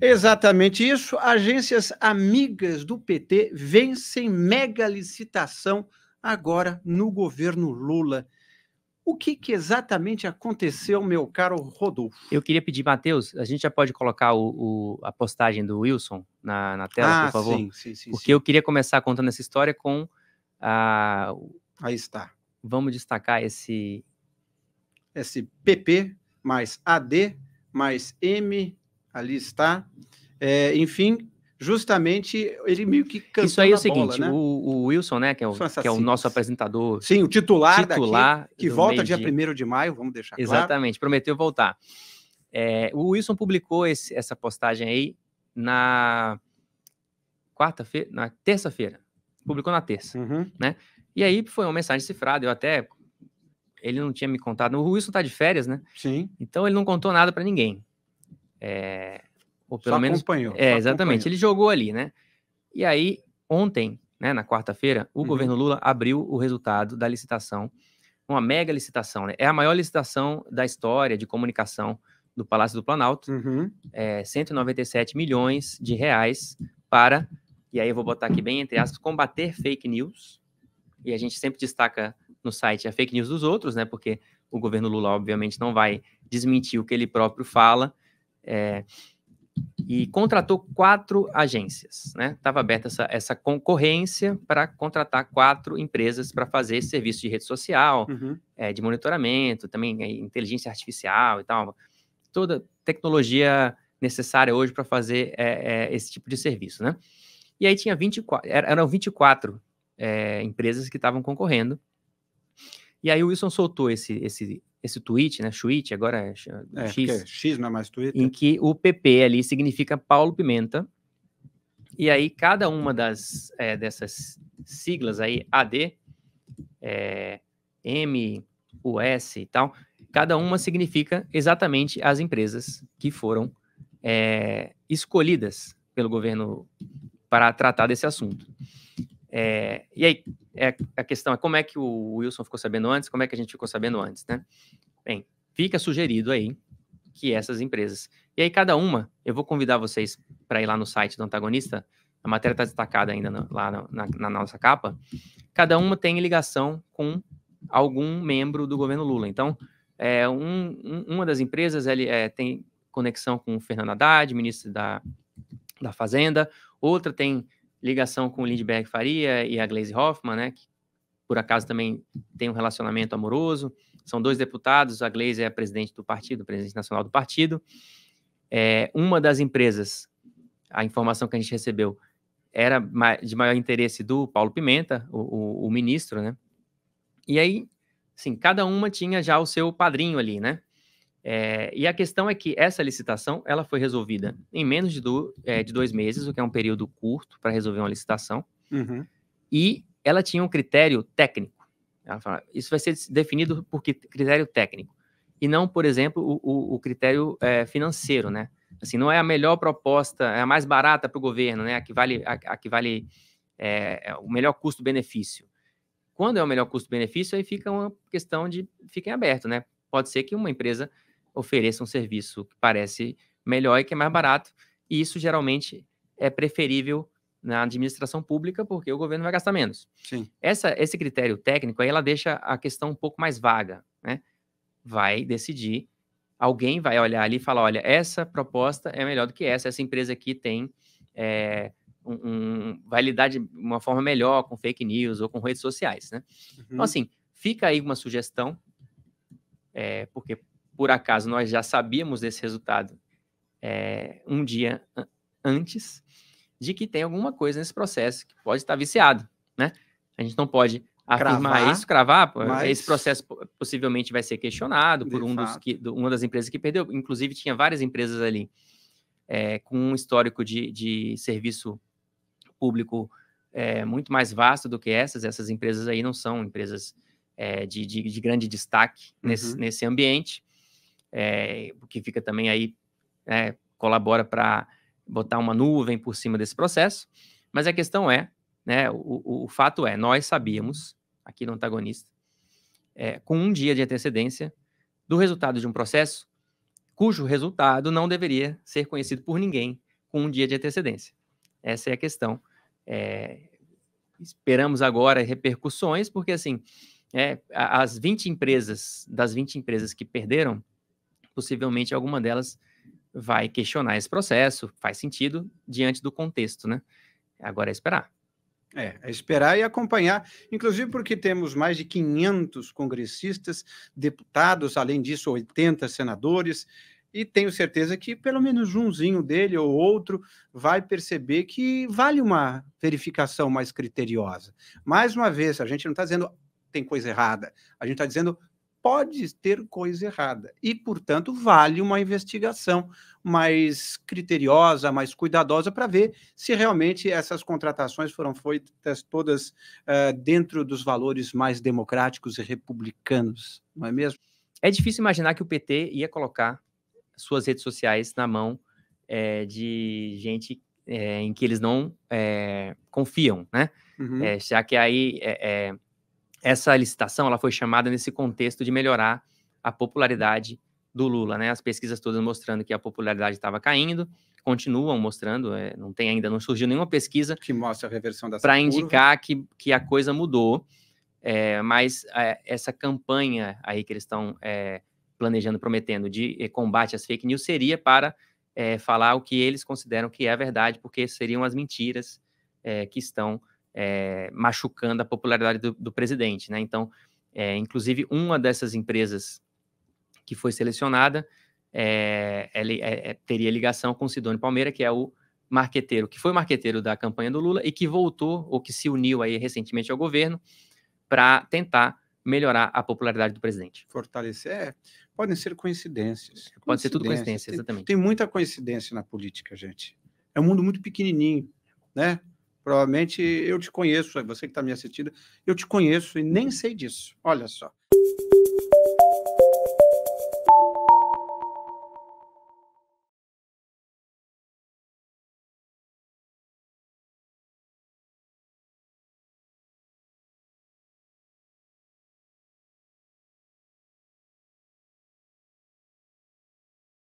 Exatamente isso. Agências amigas do PT vencem mega licitação agora no governo Lula. O que, que, exatamente aconteceu, meu caro Rodolfo? Eu queria pedir, Matheus, a gente já pode colocar o, o, a postagem do Wilson na, na tela, ah, por favor? Sim, sim, sim. Porque sim. eu queria começar contando essa história com a. Ah, Aí está. Vamos destacar esse. Esse PP mais AD mais M ali está. É, enfim, justamente ele meio que cantando Isso aí é o seguinte, né? o, o, Wilson, né, que é o, que é o, nosso apresentador. Sim, o titular, titular daqui, que volta dia 1 de maio, vamos deixar Exatamente, claro. Exatamente, prometeu voltar. É, o Wilson publicou esse, essa postagem aí na quarta-feira, na terça-feira. Publicou na terça, uhum. né? E aí foi uma mensagem cifrada, eu até ele não tinha me contado. O Wilson tá de férias, né? Sim. Então ele não contou nada para ninguém. É, ou pelo Só menos. Acompanhou. É, Só exatamente. Acompanhou. Ele jogou ali, né? E aí, ontem, né, na quarta-feira, o uhum. governo Lula abriu o resultado da licitação, uma mega licitação, né? É a maior licitação da história de comunicação do Palácio do Planalto, uhum. é, 197 milhões de reais para, e aí eu vou botar aqui bem entre aspas, combater fake news. E a gente sempre destaca no site a fake news dos outros, né? Porque o governo Lula, obviamente, não vai desmentir o que ele próprio fala. É, e contratou quatro agências, né? Estava aberta essa, essa concorrência para contratar quatro empresas para fazer serviço de rede social, uhum. é, de monitoramento, também é, inteligência artificial e tal, toda tecnologia necessária hoje para fazer é, é, esse tipo de serviço, né? E aí tinha 24, er, eram 24 é, empresas que estavam concorrendo. E aí o Wilson soltou esse, esse esse tweet, né? Tweet, agora é, é X. É X não é mais Twitter. Em que o PP ali significa Paulo Pimenta. E aí, cada uma das é, dessas siglas aí, AD, é, M, US e tal, cada uma significa exatamente as empresas que foram é, escolhidas pelo governo para tratar desse assunto. É, e aí, é, a questão é como é que o Wilson ficou sabendo antes, como é que a gente ficou sabendo antes, né? Bem, fica sugerido aí que essas empresas. E aí, cada uma, eu vou convidar vocês para ir lá no site do antagonista, a matéria está destacada ainda no, lá na, na, na nossa capa. Cada uma tem ligação com algum membro do governo Lula. Então, é, um, um, uma das empresas ele, é, tem conexão com o Fernando Haddad, ministro da, da Fazenda, outra tem ligação com o Lindbergh Faria e a Glaze Hoffman, né, que por acaso também tem um relacionamento amoroso. São dois deputados, a Glaze é a presidente do partido, presidente nacional do partido. É, uma das empresas, a informação que a gente recebeu, era de maior interesse do Paulo Pimenta, o, o, o ministro, né? E aí, sim, cada uma tinha já o seu padrinho ali, né? É, e a questão é que essa licitação ela foi resolvida em menos de, do, é, eh, de dois meses, o que é um período curto para resolver uma licitação. Uhum. E ela tinha um critério técnico. Ela fala, isso vai ser definido por critério técnico e não, por exemplo, o, o, o critério é, financeiro, né? Assim, não é a melhor proposta, é a mais barata para o governo, né? A que vale, a, a que vale é, o melhor custo-benefício. Quando é o melhor custo-benefício, aí fica uma questão de fiquem aberto, né? Pode ser que uma empresa ofereça um serviço que parece melhor e que é mais barato. E isso geralmente é preferível na administração pública, porque o governo vai gastar menos. Sim. Essa, esse critério técnico aí ela deixa a questão um pouco mais vaga, né? Vai decidir, alguém vai olhar ali e falar, olha, essa proposta é melhor do que essa, essa empresa aqui tem é, um, um, vai lidar de uma forma melhor com fake news ou com redes sociais, né? Então, uhum. Então assim, fica aí uma sugestão, é, porque por acaso nós já sabíamos desse resultado é, um dia antes, de que tem alguma coisa nesse processo que pode estar viciado, né? A gente não pode afirmar cravar, isso, cravar, mas... esse processo possivelmente vai ser questionado por um dos que, do, uma das empresas que perdeu. Inclusive, tinha várias empresas ali é, com um histórico de, de serviço público é, muito mais vasto do que essas. Essas empresas aí não são empresas é, de, de, de, grande destaque uhum. nesse ambiente é, que fica também aí, é, colabora para botar uma nuvem por cima desse processo. Mas a questão é, né, o, o fato é, nós sabíamos, aqui no antagonista, é, com um dia de antecedência, do resultado de um processo cujo resultado não deveria ser conhecido por ninguém com um dia de antecedência. Essa é a questão. É, esperamos agora repercussões, porque assim, é, as 20 empresas, das 20 empresas que perderam, possivelmente alguma delas vai questionar esse processo, faz sentido diante do contexto, né? Agora é esperar. É, é esperar e acompanhar, inclusive porque temos mais de 500 congressistas, deputados, além disso 80 senadores, e tenho certeza que pelo menos umzinho dele ou outro vai perceber que vale uma verificação mais criteriosa. Mais uma vez, a gente não está dizendo tem coisa errada, a gente está dizendo pode ter coisa errada. E, portanto, vale uma investigação mais criteriosa, mais cuidadosa, para ver se realmente essas contratações foram feitas todas uh, dentro dos valores mais democráticos e republicanos, não é mesmo? É difícil imaginar que o PT ia colocar suas redes sociais na mão é, de gente é, em que eles não é, confiam, né? Uhum. já que aí essa licitação ela foi chamada nesse contexto de melhorar a popularidade do Lula, né? As pesquisas todas mostrando que a popularidade estava caindo, continuam mostrando, é, não tem ainda, não surgiu nenhuma pesquisa que mostra a reversão para indicar que, que a coisa mudou. É, mas é, essa campanha aí que eles estão é, planejando, prometendo de eh, combate às fake news seria para é, falar o que eles consideram que é a verdade, porque seriam as mentiras é, que estão é, machucando a popularidade do, do presidente. Né? Então, é, inclusive, uma dessas empresas que foi selecionada é, teria ligação com Sidônio Palmeira, que é o marqueteiro, que foi marqueteiro da campanha do Lula e que voltou, ou que se uniu aí recentemente ao governo, para tentar melhorar a popularidade do presidente. Fortalecer, é, podem ser coincidências. É, pode ser tudo coincidência, exatamente. Tem, tem muita coincidência na política, gente. É um mundo muito pequenininho, né? Provavelmente eu te conheço, é você que está me assistindo, eu te conheço e nem sei disso. Olha só.